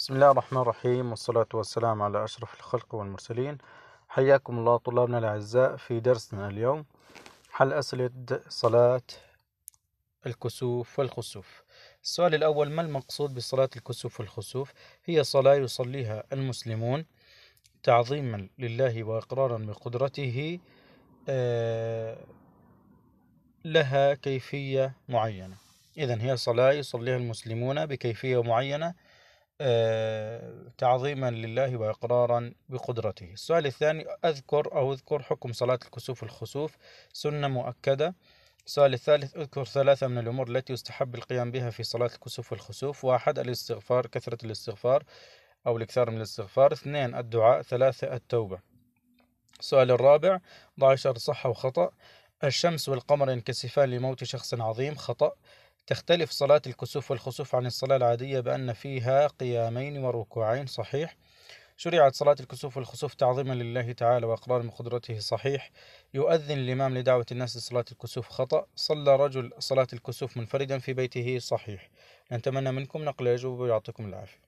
بسم الله الرحمن الرحيم والصلاة والسلام على أشرف الخلق والمرسلين حياكم الله طلابنا الأعزاء في درسنا اليوم حل أسئلة صلاة الكسوف والخسوف السؤال الأول ما المقصود بصلاة الكسوف والخسوف هي صلاة يصليها المسلمون تعظيما لله وإقرارا بقدرته آه، لها كيفية معينة إذا هي صلاة يصليها المسلمون بكيفية معينة آه، تعظيما لله وإقرارا بقدرته السؤال الثاني أذكر أو أذكر حكم صلاة الكسوف والخسوف سنة مؤكدة السؤال الثالث اذكر ثلاثة من الأمور التي يستحب القيام بها في صلاة الكسوف والخسوف واحد الاستغفار كثرة الاستغفار أو الإكثار من الاستغفار اثنين الدعاء ثلاثة التوبة السؤال الرابع ضع شر صحة وخطأ الشمس والقمر ينكسفان لموت شخص عظيم خطأ تختلف صلاة الكسوف والخسوف عن الصلاة العادية بأن فيها قيامين وركوعين صحيح شرعت صلاة الكسوف والخسوف تعظيما لله تعالى وإقرارا بقدرته صحيح يؤذن الإمام لدعوة الناس لصلاة الكسوف خطأ صلى رجل صلاة الكسوف منفردا في بيته صحيح نتمنى منكم نقل الأجوبة ويعطيكم العافية